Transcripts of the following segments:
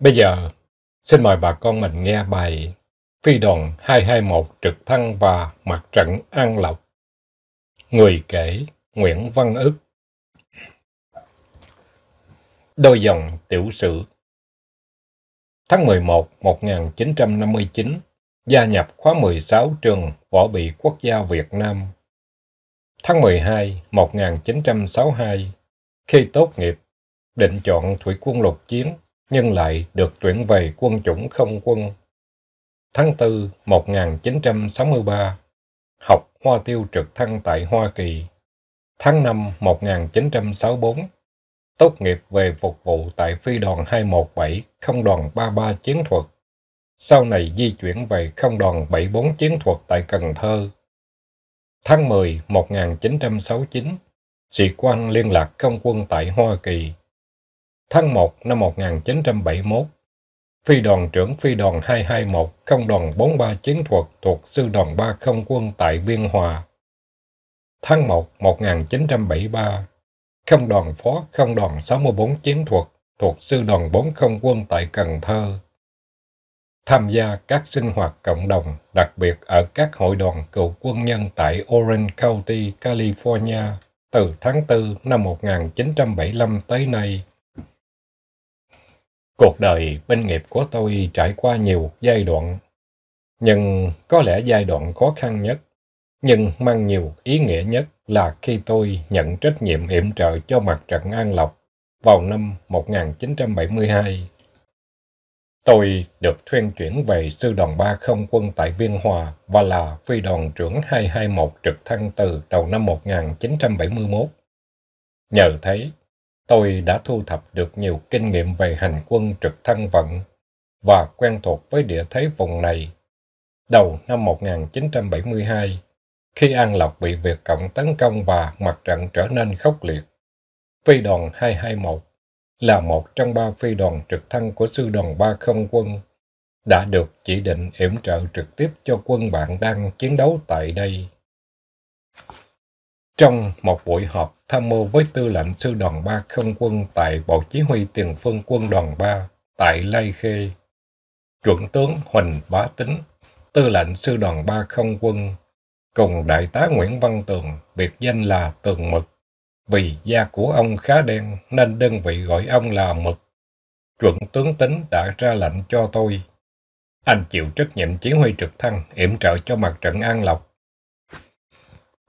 Bây giờ, xin mời bà con mình nghe bài Phi đoàn 221 trực thăng và mặt trận An Lộc. Người kể Nguyễn Văn Ước Đôi dòng tiểu sử Tháng 11, 1959, gia nhập khóa 16 trường Võ bị Quốc gia Việt Nam. Tháng 12, 1962, khi tốt nghiệp, định chọn thủy quân lục chiến nhưng lại được tuyển về quân chủng không quân. Tháng 4, 1963, học Hoa Tiêu trực thăng tại Hoa Kỳ. Tháng 5, 1964, tốt nghiệp về phục vụ tại phi đoàn 217, không đoàn 33 chiến thuật. Sau này di chuyển về không đoàn 74 chiến thuật tại Cần Thơ. Tháng 10, 1969, sĩ quan liên lạc không quân tại Hoa Kỳ tháng 1 năm 1971, phi đoàn trưởng phi đoàn 221 công đoàn 43 chiến thuật thuộc sư đoàn 3 không quân tại Biên Hòa. Tháng 1 1973, không đoàn phó không đoàn 64 chiến thuật thuộc sư đoàn 4 không quân tại Cần Thơ. Tham gia các sinh hoạt cộng đồng, đặc biệt ở các hội đoàn cựu quân nhân tại Orange County, California từ tháng 4 năm 1975 tới nay. Cuộc đời binh nghiệp của tôi trải qua nhiều giai đoạn, nhưng có lẽ giai đoạn khó khăn nhất, nhưng mang nhiều ý nghĩa nhất là khi tôi nhận trách nhiệm yểm trợ cho mặt trận An Lộc vào năm 1972. Tôi được thuyên chuyển về sư đoàn 3 không quân tại Biên Hòa và là phi đoàn trưởng 221 trực thăng từ đầu năm 1971. Nhờ thấy tôi đã thu thập được nhiều kinh nghiệm về hành quân trực thăng vận và quen thuộc với địa thế vùng này. Đầu năm 1972, khi An Lộc bị Việt Cộng tấn công và mặt trận trở nên khốc liệt, phi đoàn 221 là một trong ba phi đoàn trực thăng của sư đoàn 3 không quân đã được chỉ định yểm trợ trực tiếp cho quân bạn đang chiến đấu tại đây. Trong một buổi họp tham mưu với tư lệnh sư đoàn 3 không quân tại Bộ Chỉ huy Tiền phương quân đoàn 3 tại Lai Khê, chuẩn tướng Huỳnh Bá Tính, tư lệnh sư đoàn 3 không quân, cùng đại tá Nguyễn Văn Tường, biệt danh là Tường Mực. Vì da của ông khá đen nên đơn vị gọi ông là Mực. Chuẩn tướng Tính đã ra lệnh cho tôi. Anh chịu trách nhiệm chỉ huy trực thăng, yểm trợ cho mặt trận An Lộc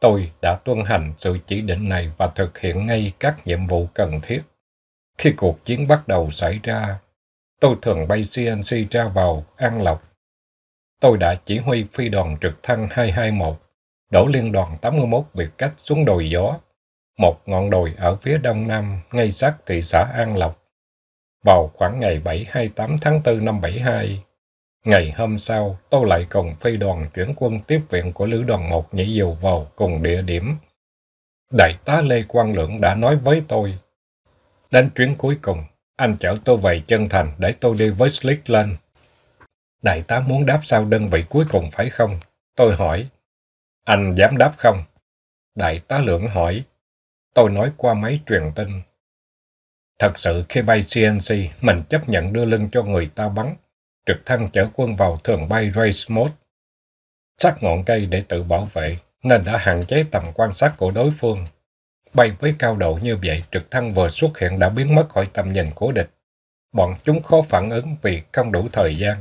Tôi đã tuân hành sự chỉ định này và thực hiện ngay các nhiệm vụ cần thiết. Khi cuộc chiến bắt đầu xảy ra, tôi thường bay CNC ra vào An Lộc. Tôi đã chỉ huy phi đoàn trực thăng 221, đổ liên đoàn 81 biệt cách xuống đồi gió, một ngọn đồi ở phía đông nam ngay sát thị xã An Lộc. Vào khoảng ngày 7-28 tháng 4 năm 72, Ngày hôm sau, tôi lại cùng phi đoàn chuyển quân tiếp viện của lữ đoàn một nhảy dù vào cùng địa điểm. Đại tá Lê Quang Lượng đã nói với tôi. Đến chuyến cuối cùng, anh chở tôi về chân thành để tôi đi với Slick lên. Đại tá muốn đáp sao đơn vị cuối cùng phải không? Tôi hỏi. Anh dám đáp không? Đại tá Lượng hỏi. Tôi nói qua máy truyền tin. Thật sự khi bay CNC, mình chấp nhận đưa lưng cho người ta bắn, trực thăng chở quân vào thường bay Race Mode. sắc ngọn cây để tự bảo vệ, nên đã hạn chế tầm quan sát của đối phương. Bay với cao độ như vậy, trực thăng vừa xuất hiện đã biến mất khỏi tầm nhìn của địch. Bọn chúng khó phản ứng vì không đủ thời gian.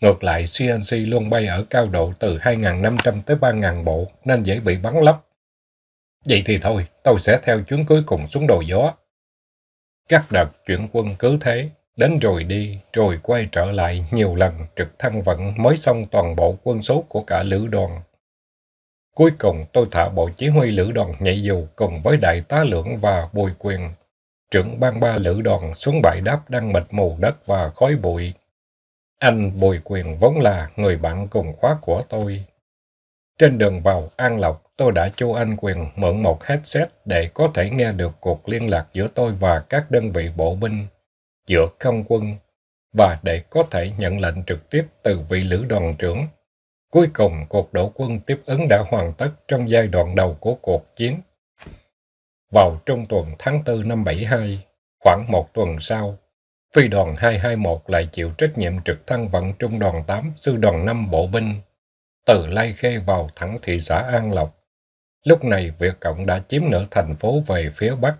Ngược lại, CNC luôn bay ở cao độ từ 2.500 tới 3.000 bộ nên dễ bị bắn lấp. Vậy thì thôi, tôi sẽ theo chuyến cuối cùng xuống đồ gió. Các đợt chuyển quân cứ thế, Đến rồi đi, rồi quay trở lại nhiều lần trực thăng vận mới xong toàn bộ quân số của cả lữ đoàn. Cuối cùng tôi thả bộ chỉ huy lữ đoàn nhảy dù cùng với đại tá lưỡng và bùi quyền, trưởng ban ba lữ đoàn xuống bãi đáp đang mịt mù đất và khói bụi. Anh bùi quyền vốn là người bạn cùng khóa của tôi. Trên đường vào An Lộc, tôi đã cho anh quyền mượn một headset để có thể nghe được cuộc liên lạc giữa tôi và các đơn vị bộ binh giữa không quân và để có thể nhận lệnh trực tiếp từ vị lữ đoàn trưởng. Cuối cùng, cuộc đổ quân tiếp ứng đã hoàn tất trong giai đoạn đầu của cuộc chiến. Vào trung tuần tháng 4 năm 72, khoảng một tuần sau, phi đoàn 221 lại chịu trách nhiệm trực thăng vận trung đoàn 8 sư đoàn 5 bộ binh từ Lai Khê vào thẳng thị xã An Lộc. Lúc này Việt Cộng đã chiếm nửa thành phố về phía Bắc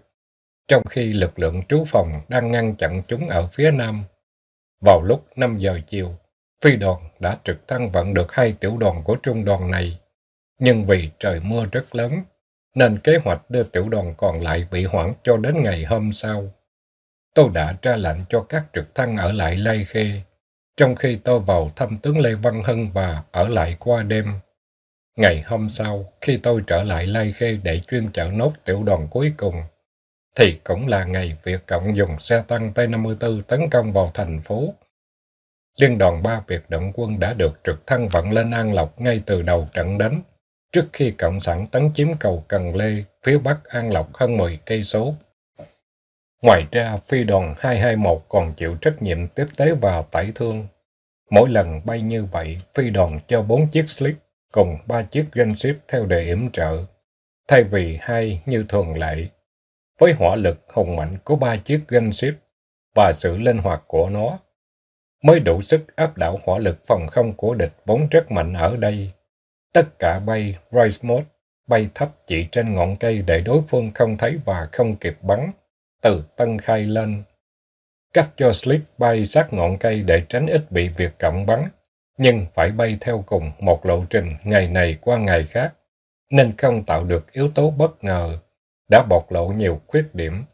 trong khi lực lượng trú phòng đang ngăn chặn chúng ở phía nam. Vào lúc 5 giờ chiều, phi đoàn đã trực thăng vận được hai tiểu đoàn của trung đoàn này. Nhưng vì trời mưa rất lớn, nên kế hoạch đưa tiểu đoàn còn lại bị hoãn cho đến ngày hôm sau. Tôi đã ra lệnh cho các trực thăng ở lại Lai Khê, trong khi tôi vào thăm tướng Lê Văn Hưng và ở lại qua đêm. Ngày hôm sau, khi tôi trở lại Lai Khê để chuyên chở nốt tiểu đoàn cuối cùng, thì cũng là ngày Việt Cộng dùng xe tăng T-54 tấn công vào thành phố. Liên đoàn ba Việt động quân đã được trực thăng vận lên An Lộc ngay từ đầu trận đánh. Trước khi Cộng sản tấn chiếm cầu Cần Lê, phía bắc An Lộc hơn 10 cây số. Ngoài ra, phi đoàn 221 còn chịu trách nhiệm tiếp tế và tải thương. Mỗi lần bay như vậy, phi đoàn cho 4 chiếc slip cùng 3 chiếc gunship theo đề yểm trợ. Thay vì hai như thường lệ, với hỏa lực hùng mạnh của ba chiếc ship và sự linh hoạt của nó, mới đủ sức áp đảo hỏa lực phòng không của địch vốn rất mạnh ở đây. Tất cả bay Rice Mode bay thấp chỉ trên ngọn cây để đối phương không thấy và không kịp bắn, từ tân khai lên. Cắt cho Slick bay sát ngọn cây để tránh ít bị việc cận bắn, nhưng phải bay theo cùng một lộ trình ngày này qua ngày khác, nên không tạo được yếu tố bất ngờ đã bộc lộ nhiều khuyết điểm.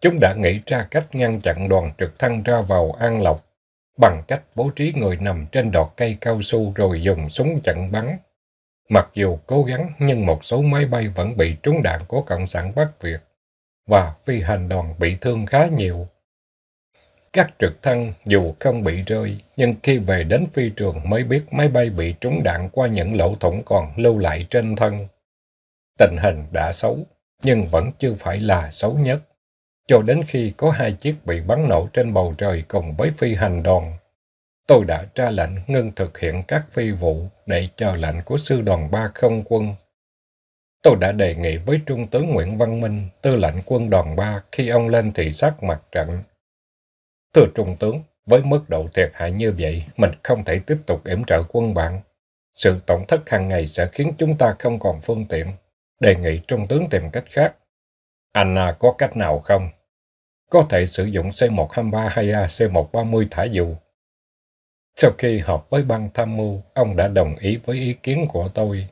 Chúng đã nghĩ ra cách ngăn chặn đoàn trực thăng ra vào An Lộc bằng cách bố trí người nằm trên đọt cây cao su rồi dùng súng chặn bắn. Mặc dù cố gắng nhưng một số máy bay vẫn bị trúng đạn của Cộng sản Bắc Việt và phi hành đoàn bị thương khá nhiều. Các trực thăng dù không bị rơi, nhưng khi về đến phi trường mới biết máy bay bị trúng đạn qua những lỗ thủng còn lưu lại trên thân. Tình hình đã xấu, nhưng vẫn chưa phải là xấu nhất. Cho đến khi có hai chiếc bị bắn nổ trên bầu trời cùng với phi hành đoàn, tôi đã ra lệnh ngưng thực hiện các phi vụ để chờ lệnh của sư đoàn ba không quân. Tôi đã đề nghị với Trung tướng Nguyễn Văn Minh, tư lệnh quân đoàn 3 khi ông lên thị sát mặt trận. Thưa Trung tướng, với mức độ thiệt hại như vậy, mình không thể tiếp tục yểm trợ quân bạn. Sự tổn thất hàng ngày sẽ khiến chúng ta không còn phương tiện, đề nghị trung tướng tìm cách khác. Anh à, có cách nào không? Có thể sử dụng C-123 hay C-130 thả dù. Sau khi họp với ban tham mưu, ông đã đồng ý với ý kiến của tôi.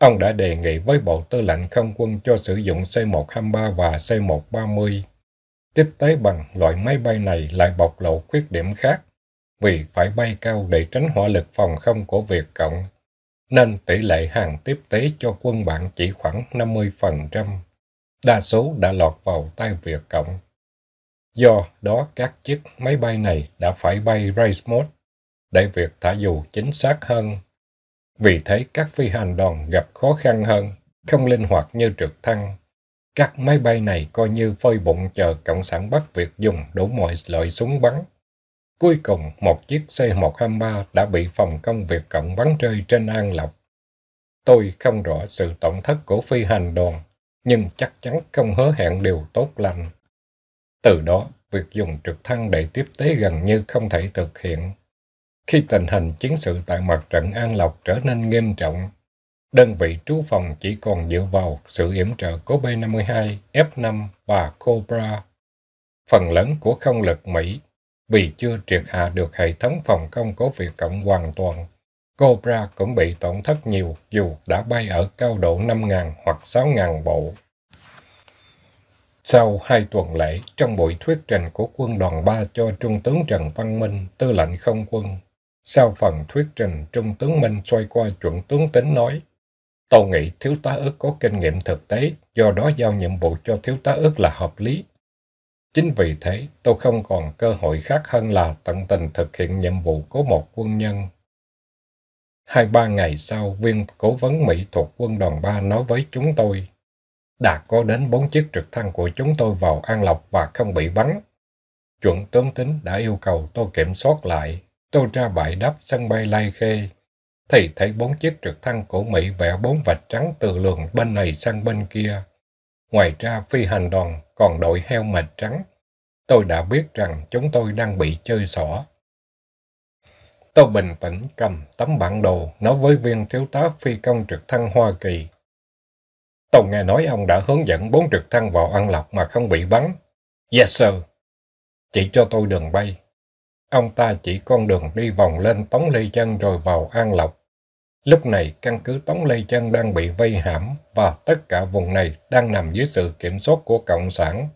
Ông đã đề nghị với Bộ Tư lệnh Không quân cho sử dụng C-123 và C-130. Tiếp tế bằng loại máy bay này lại bộc lộ khuyết điểm khác, vì phải bay cao để tránh hỏa lực phòng không của Việt Cộng nên tỷ lệ hàng tiếp tế cho quân bạn chỉ khoảng 50%, đa số đã lọt vào tay Việt Cộng. Do đó các chiếc máy bay này đã phải bay race mode để việc thả dù chính xác hơn. Vì thế các phi hành đoàn gặp khó khăn hơn, không linh hoạt như trực thăng. Các máy bay này coi như phơi bụng chờ Cộng sản Bắc Việt dùng đủ mọi loại súng bắn Cuối cùng, một chiếc C-123 đã bị phòng công việc Cộng bắn rơi trên An Lộc. Tôi không rõ sự tổn thất của phi hành đoàn, nhưng chắc chắn không hứa hẹn điều tốt lành. Từ đó, việc dùng trực thăng để tiếp tế gần như không thể thực hiện. Khi tình hình chiến sự tại mặt trận An Lộc trở nên nghiêm trọng, đơn vị trú phòng chỉ còn dựa vào sự yểm trợ của B-52, F-5 và Cobra. Phần lớn của không lực Mỹ vì chưa triệt hạ được hệ thống phòng công của Việt Cộng hoàn toàn. Cobra cũng bị tổn thất nhiều dù đã bay ở cao độ 5.000 hoặc 6.000 bộ. Sau hai tuần lễ, trong buổi thuyết trình của quân đoàn 3 cho Trung tướng Trần Văn Minh, tư lệnh không quân, sau phần thuyết trình, Trung tướng Minh xoay qua chuẩn tướng tính nói, Tôi nghĩ thiếu tá ước có kinh nghiệm thực tế, do đó giao nhiệm vụ cho thiếu tá ước là hợp lý. Chính vì thế, tôi không còn cơ hội khác hơn là tận tình thực hiện nhiệm vụ của một quân nhân. Hai ba ngày sau, viên cố vấn Mỹ thuộc quân đoàn 3 nói với chúng tôi, đã có đến bốn chiếc trực thăng của chúng tôi vào An Lộc và không bị bắn. Chuẩn tướng tính đã yêu cầu tôi kiểm soát lại. Tôi ra bãi đáp sân bay Lai Khê, thì thấy bốn chiếc trực thăng của Mỹ vẽ bốn vạch trắng từ lường bên này sang bên kia. Ngoài ra phi hành đoàn còn đội heo mệt trắng. Tôi đã biết rằng chúng tôi đang bị chơi xỏ. Tôi bình tĩnh cầm tấm bản đồ nói với viên thiếu tá phi công trực thăng Hoa Kỳ. Tôi nghe nói ông đã hướng dẫn bốn trực thăng vào ăn lọc mà không bị bắn. Yes sir. Chỉ cho tôi đường bay. Ông ta chỉ con đường đi vòng lên tống ly chân rồi vào an lộc. Lúc này, căn cứ Tống Lê Chân đang bị vây hãm và tất cả vùng này đang nằm dưới sự kiểm soát của Cộng sản.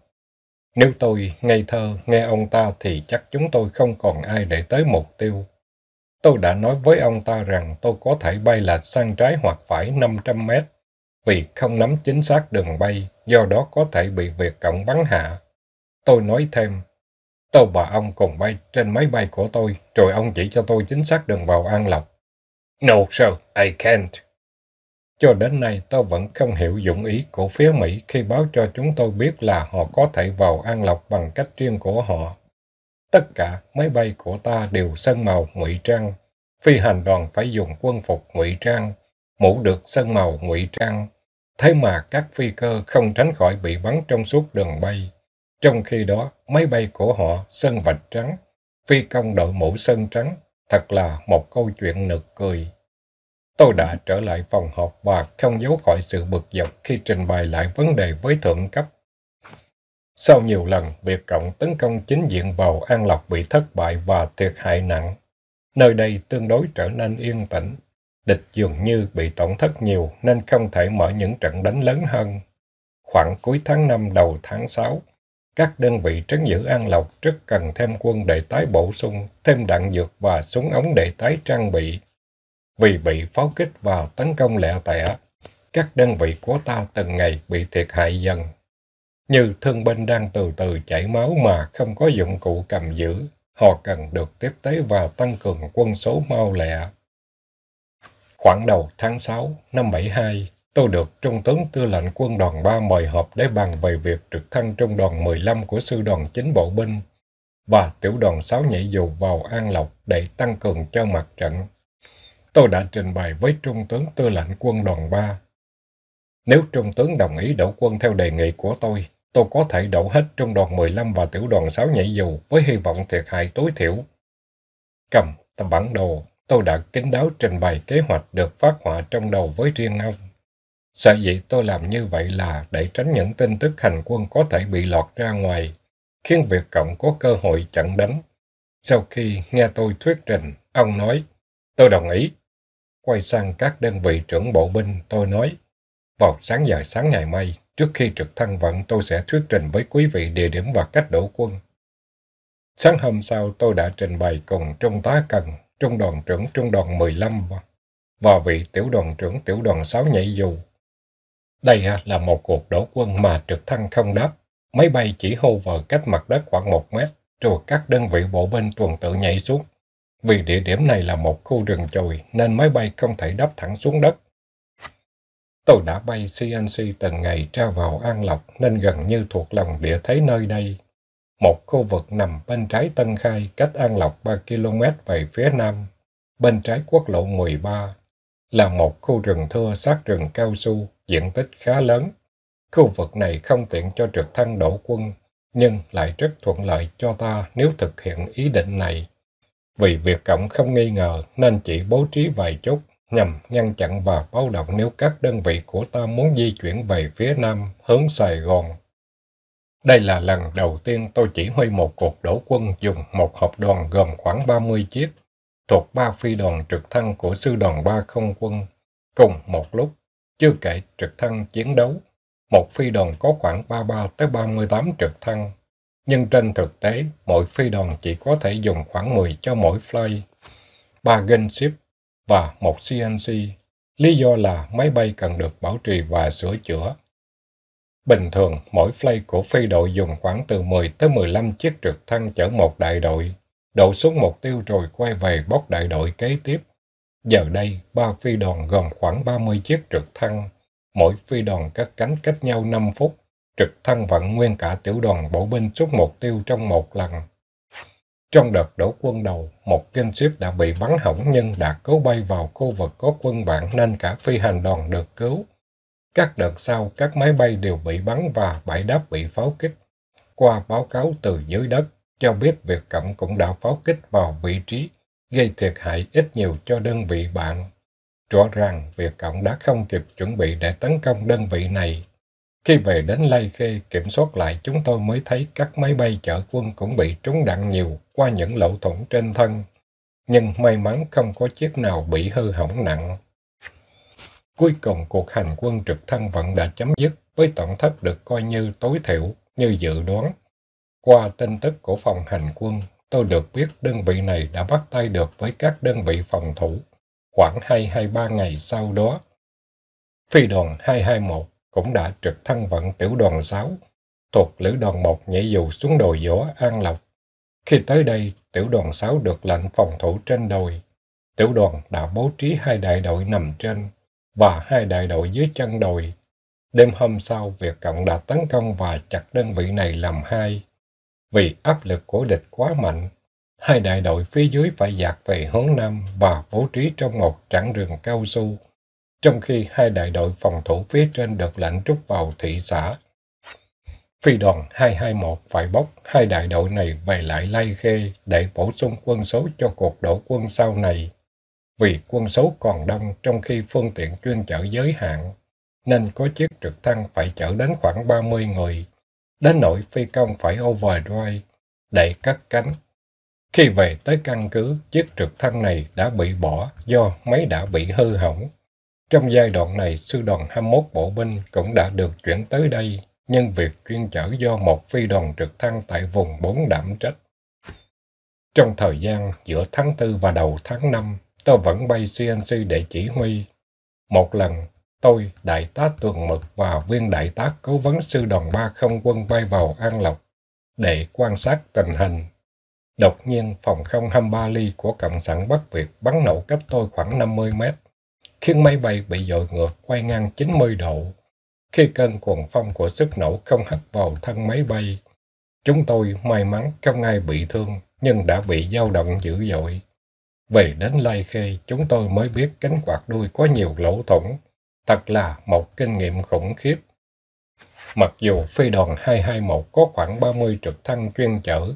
Nếu tôi ngây thơ nghe ông ta thì chắc chúng tôi không còn ai để tới mục tiêu. Tôi đã nói với ông ta rằng tôi có thể bay là sang trái hoặc phải 500 mét vì không nắm chính xác đường bay, do đó có thể bị Việt Cộng bắn hạ. Tôi nói thêm, tôi và ông cùng bay trên máy bay của tôi, rồi ông chỉ cho tôi chính xác đường vào An Lộc. No sir, I can't. Cho đến nay tôi vẫn không hiểu dụng ý của phía Mỹ khi báo cho chúng tôi biết là họ có thể vào An Lộc bằng cách riêng của họ. Tất cả máy bay của ta đều sơn màu ngụy trang, phi hành đoàn phải dùng quân phục ngụy trang, mũ được sơn màu ngụy trang. Thế mà các phi cơ không tránh khỏi bị bắn trong suốt đường bay. Trong khi đó, máy bay của họ sơn vạch trắng, phi công đội mũ sơn trắng, Thật là một câu chuyện nực cười. Tôi đã trở lại phòng họp và không giấu khỏi sự bực dọc khi trình bày lại vấn đề với thượng cấp. Sau nhiều lần, việc Cộng tấn công chính diện vào An Lộc bị thất bại và thiệt hại nặng. Nơi đây tương đối trở nên yên tĩnh. Địch dường như bị tổn thất nhiều nên không thể mở những trận đánh lớn hơn. Khoảng cuối tháng 5 đầu tháng 6, các đơn vị trấn giữ An Lộc rất cần thêm quân để tái bổ sung, thêm đạn dược và súng ống để tái trang bị. Vì bị pháo kích và tấn công lẹ tẻ, các đơn vị của ta từng ngày bị thiệt hại dần. Như thương binh đang từ từ chảy máu mà không có dụng cụ cầm giữ, họ cần được tiếp tế và tăng cường quân số mau lẹ. Khoảng đầu tháng 6 năm 72, Tôi được Trung tướng Tư lệnh Quân đoàn 3 mời họp để bàn về việc trực thăng Trung đoàn 15 của Sư đoàn chính Bộ binh và Tiểu đoàn 6 nhảy dù vào An Lộc để tăng cường cho mặt trận. Tôi đã trình bày với Trung tướng Tư lệnh Quân đoàn 3. Nếu Trung tướng đồng ý đổ quân theo đề nghị của tôi, tôi có thể đổ hết Trung đoàn 15 và Tiểu đoàn 6 nhảy dù với hy vọng thiệt hại tối thiểu. Cầm tấm bản đồ, tôi đã kín đáo trình bày kế hoạch được phát họa trong đầu với riêng ông. Sở dĩ tôi làm như vậy là để tránh những tin tức hành quân có thể bị lọt ra ngoài, khiến Việt Cộng có cơ hội chặn đánh. Sau khi nghe tôi thuyết trình, ông nói, tôi đồng ý. Quay sang các đơn vị trưởng bộ binh, tôi nói, vào sáng giờ sáng ngày mai, trước khi trực thăng vận tôi sẽ thuyết trình với quý vị địa điểm và cách đổ quân. Sáng hôm sau tôi đã trình bày cùng Trung tá Cần, Trung đoàn trưởng Trung đoàn 15 và vị tiểu đoàn trưởng tiểu đoàn 6 nhảy dù đây là một cuộc đổ quân mà trực thăng không đáp. Máy bay chỉ hô vờ cách mặt đất khoảng một mét, rồi các đơn vị bộ binh tuần tự nhảy xuống. Vì địa điểm này là một khu rừng trồi nên máy bay không thể đáp thẳng xuống đất. Tôi đã bay CNC từng ngày ra vào An Lộc nên gần như thuộc lòng địa thế nơi đây. Một khu vực nằm bên trái Tân Khai cách An Lộc 3 km về phía nam, bên trái quốc lộ 13, là một khu rừng thưa sát rừng cao su diện tích khá lớn. Khu vực này không tiện cho trực thăng đổ quân, nhưng lại rất thuận lợi cho ta nếu thực hiện ý định này. Vì việc cộng không nghi ngờ nên chỉ bố trí vài chút nhằm ngăn chặn và báo động nếu các đơn vị của ta muốn di chuyển về phía nam hướng Sài Gòn. Đây là lần đầu tiên tôi chỉ huy một cuộc đổ quân dùng một hợp đoàn gồm khoảng 30 chiếc, thuộc ba phi đoàn trực thăng của sư đoàn ba không quân, cùng một lúc chưa kể trực thăng chiến đấu, một phi đoàn có khoảng 33 tới 38 trực thăng, nhưng trên thực tế, mỗi phi đoàn chỉ có thể dùng khoảng 10 cho mỗi fly, 3 gunship và một CNC. Lý do là máy bay cần được bảo trì và sửa chữa. Bình thường, mỗi fly của phi đội dùng khoảng từ 10 tới 15 chiếc trực thăng chở một đại đội, đổ xuống mục tiêu rồi quay về bóc đại đội kế tiếp. Giờ đây, ba phi đoàn gồm khoảng 30 chiếc trực thăng. Mỗi phi đoàn cất cánh cách nhau 5 phút. Trực thăng vận nguyên cả tiểu đoàn bộ binh xuống mục tiêu trong một lần. Trong đợt đổ quân đầu, một kinh ship đã bị bắn hỏng nhưng đã cứu bay vào khu vực có quân bạn nên cả phi hành đoàn được cứu. Các đợt sau, các máy bay đều bị bắn và bãi đáp bị pháo kích. Qua báo cáo từ dưới đất, cho biết việc Cộng cũng đã pháo kích vào vị trí gây thiệt hại ít nhiều cho đơn vị bạn. Rõ ràng Việt Cộng đã không kịp chuẩn bị để tấn công đơn vị này. Khi về đến Lai Khê kiểm soát lại chúng tôi mới thấy các máy bay chở quân cũng bị trúng đạn nhiều qua những lỗ thủng trên thân. Nhưng may mắn không có chiếc nào bị hư hỏng nặng. Cuối cùng cuộc hành quân trực thăng vẫn đã chấm dứt với tổn thất được coi như tối thiểu như dự đoán. Qua tin tức của phòng hành quân, tôi được biết đơn vị này đã bắt tay được với các đơn vị phòng thủ khoảng 2 hay 3 ngày sau đó. Phi đoàn 221 cũng đã trực thăng vận tiểu đoàn 6 thuộc lữ đoàn 1 nhảy dù xuống đồi võ An Lộc. Khi tới đây, tiểu đoàn 6 được lệnh phòng thủ trên đồi. Tiểu đoàn đã bố trí hai đại đội nằm trên và hai đại đội dưới chân đồi. Đêm hôm sau, việc Cộng đã tấn công và chặt đơn vị này làm hai. Vì áp lực của địch quá mạnh, hai đại đội phía dưới phải dạt về hướng nam và bố trí trong một trạng rừng cao su, trong khi hai đại đội phòng thủ phía trên được lệnh rút vào thị xã. Phi đoàn 221 phải bốc hai đại đội này về lại Lai Khê để bổ sung quân số cho cuộc đổ quân sau này. Vì quân số còn đông trong khi phương tiện chuyên chở giới hạn, nên có chiếc trực thăng phải chở đến khoảng 30 người đến nỗi phi công phải overdrive, đẩy cắt cánh. Khi về tới căn cứ, chiếc trực thăng này đã bị bỏ do máy đã bị hư hỏng. Trong giai đoạn này, sư đoàn 21 bộ binh cũng đã được chuyển tới đây, nhưng việc chuyên chở do một phi đoàn trực thăng tại vùng 4 đảm trách. Trong thời gian giữa tháng 4 và đầu tháng 5, tôi vẫn bay CNC để chỉ huy. Một lần, Tôi, Đại tá Tuần mực và viên Đại tá Cố vấn Sư đoàn ba Không quân bay vào An Lộc để quan sát tình hình. Đột nhiên, phòng không 23 ly của Cộng sản Bắc Việt bắn nổ cách tôi khoảng 50 mét, khiến máy bay bị dội ngược quay ngang 90 độ. Khi cơn cuồng phong của sức nổ không hắt vào thân máy bay, chúng tôi may mắn không ai bị thương nhưng đã bị dao động dữ dội. Về đến Lai Khê, chúng tôi mới biết cánh quạt đuôi có nhiều lỗ thủng Thật là một kinh nghiệm khủng khiếp. Mặc dù phi đoàn 221 có khoảng 30 trực thăng chuyên chở,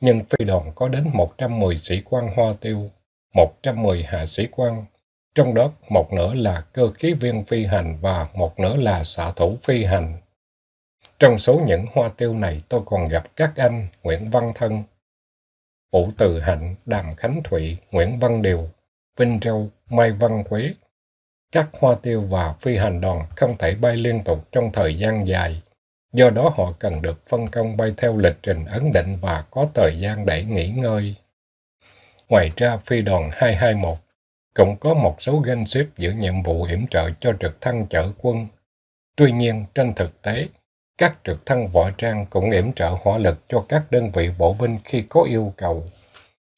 nhưng phi đoàn có đến 110 sĩ quan hoa tiêu, 110 hạ sĩ quan, trong đó một nửa là cơ khí viên phi hành và một nửa là xạ thủ phi hành. Trong số những hoa tiêu này tôi còn gặp các anh Nguyễn Văn Thân, Vũ Từ Hạnh, Đàm Khánh Thụy, Nguyễn Văn Điều, Vinh Châu, Mai Văn Quế, các hoa tiêu và phi hành đoàn không thể bay liên tục trong thời gian dài. Do đó họ cần được phân công bay theo lịch trình ấn định và có thời gian để nghỉ ngơi. Ngoài ra, phi đoàn 221 cũng có một số ganh ship giữ nhiệm vụ yểm trợ cho trực thăng chở quân. Tuy nhiên, trên thực tế, các trực thăng võ trang cũng yểm trợ hỏa lực cho các đơn vị bộ binh khi có yêu cầu.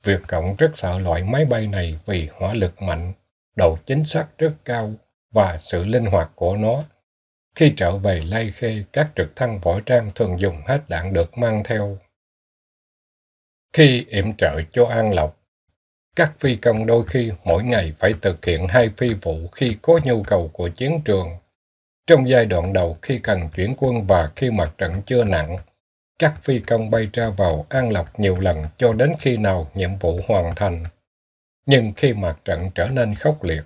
Việt Cộng rất sợ loại máy bay này vì hỏa lực mạnh độ chính xác rất cao và sự linh hoạt của nó. Khi trở về Lai Khê, các trực thăng võ trang thường dùng hết đạn được mang theo. Khi yểm trợ cho An Lộc, các phi công đôi khi mỗi ngày phải thực hiện hai phi vụ khi có nhu cầu của chiến trường. Trong giai đoạn đầu khi cần chuyển quân và khi mặt trận chưa nặng, các phi công bay ra vào An Lộc nhiều lần cho đến khi nào nhiệm vụ hoàn thành nhưng khi mặt trận trở nên khốc liệt,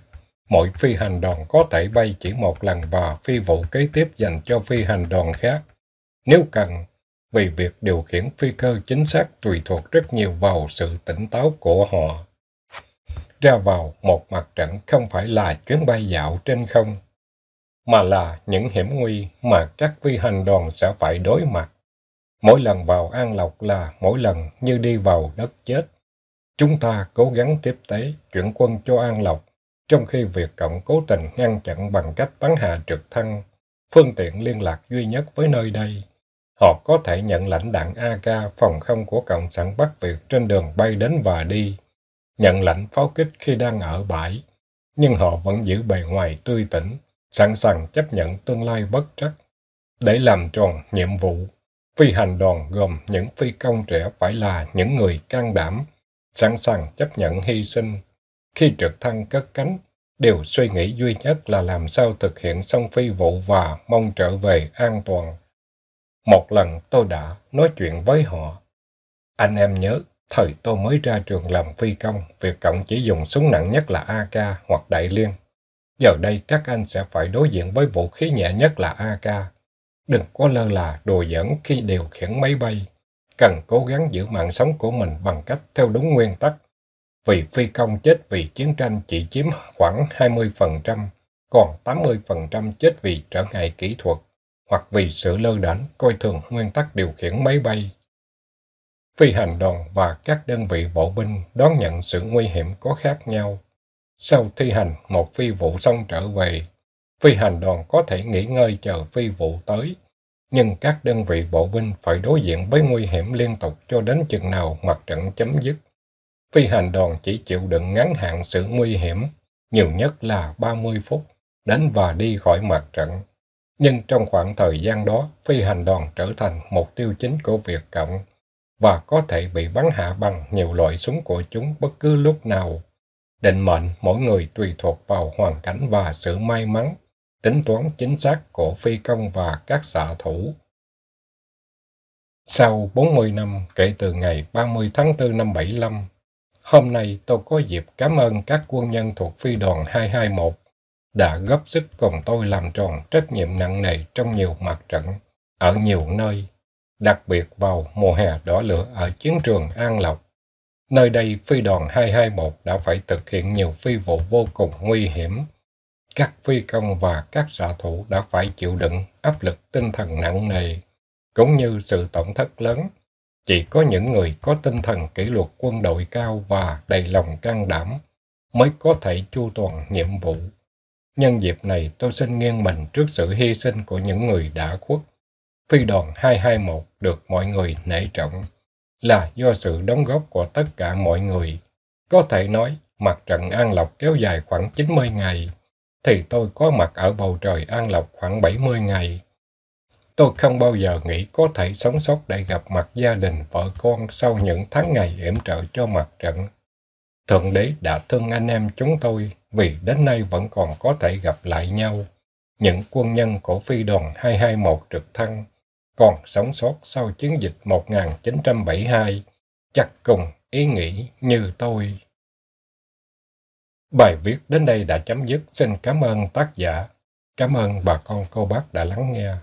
mỗi phi hành đoàn có thể bay chỉ một lần và phi vụ kế tiếp dành cho phi hành đoàn khác. Nếu cần, vì việc điều khiển phi cơ chính xác tùy thuộc rất nhiều vào sự tỉnh táo của họ. Ra vào một mặt trận không phải là chuyến bay dạo trên không, mà là những hiểm nguy mà các phi hành đoàn sẽ phải đối mặt. Mỗi lần vào An Lộc là mỗi lần như đi vào đất chết. Chúng ta cố gắng tiếp tế, chuyển quân cho An Lộc, trong khi Việt Cộng cố tình ngăn chặn bằng cách bắn hạ trực thăng, phương tiện liên lạc duy nhất với nơi đây. Họ có thể nhận lãnh đạn AK phòng không của Cộng sản Bắc Việt trên đường bay đến và đi, nhận lãnh pháo kích khi đang ở bãi, nhưng họ vẫn giữ bề ngoài tươi tỉnh, sẵn sàng chấp nhận tương lai bất trắc. Để làm tròn nhiệm vụ, phi hành đoàn gồm những phi công trẻ phải là những người can đảm, sẵn sàng chấp nhận hy sinh. Khi trực thăng cất cánh, điều suy nghĩ duy nhất là làm sao thực hiện xong phi vụ và mong trở về an toàn. Một lần tôi đã nói chuyện với họ. Anh em nhớ, thời tôi mới ra trường làm phi công, việc cộng chỉ dùng súng nặng nhất là AK hoặc đại liên. Giờ đây các anh sẽ phải đối diện với vũ khí nhẹ nhất là AK. Đừng có lơ là đùa giỡn khi điều khiển máy bay cần cố gắng giữ mạng sống của mình bằng cách theo đúng nguyên tắc. Vì phi công chết vì chiến tranh chỉ chiếm khoảng 20%, còn 80% chết vì trở ngại kỹ thuật hoặc vì sự lơ đễnh coi thường nguyên tắc điều khiển máy bay. Phi hành đoàn và các đơn vị bộ binh đón nhận sự nguy hiểm có khác nhau. Sau thi hành một phi vụ xong trở về, phi hành đoàn có thể nghỉ ngơi chờ phi vụ tới nhưng các đơn vị bộ binh phải đối diện với nguy hiểm liên tục cho đến chừng nào mặt trận chấm dứt. Phi hành đoàn chỉ chịu đựng ngắn hạn sự nguy hiểm, nhiều nhất là 30 phút, đến và đi khỏi mặt trận. Nhưng trong khoảng thời gian đó, phi hành đoàn trở thành mục tiêu chính của Việt Cộng và có thể bị bắn hạ bằng nhiều loại súng của chúng bất cứ lúc nào. Định mệnh mỗi người tùy thuộc vào hoàn cảnh và sự may mắn tính toán chính xác của phi công và các xạ thủ. Sau 40 năm kể từ ngày 30 tháng 4 năm 75, hôm nay tôi có dịp cảm ơn các quân nhân thuộc phi đoàn 221 đã góp sức cùng tôi làm tròn trách nhiệm nặng nề trong nhiều mặt trận, ở nhiều nơi, đặc biệt vào mùa hè đỏ lửa ở chiến trường An Lộc. Nơi đây phi đoàn 221 đã phải thực hiện nhiều phi vụ vô cùng nguy hiểm, các phi công và các xạ thủ đã phải chịu đựng áp lực tinh thần nặng nề, cũng như sự tổn thất lớn. Chỉ có những người có tinh thần kỷ luật quân đội cao và đầy lòng can đảm mới có thể chu toàn nhiệm vụ. Nhân dịp này tôi xin nghiêng mình trước sự hy sinh của những người đã khuất. Phi đoàn 221 được mọi người nể trọng là do sự đóng góp của tất cả mọi người. Có thể nói, mặt trận An Lộc kéo dài khoảng 90 ngày thì tôi có mặt ở bầu trời an lộc khoảng 70 ngày. Tôi không bao giờ nghĩ có thể sống sót để gặp mặt gia đình, vợ con sau những tháng ngày yểm trợ cho mặt trận. Thượng đế đã thương anh em chúng tôi vì đến nay vẫn còn có thể gặp lại nhau. Những quân nhân của phi đoàn 221 trực thăng còn sống sót sau chiến dịch 1972 chắc cùng ý nghĩ như tôi. Bài viết đến đây đã chấm dứt. Xin cảm ơn tác giả. Cảm ơn bà con cô bác đã lắng nghe.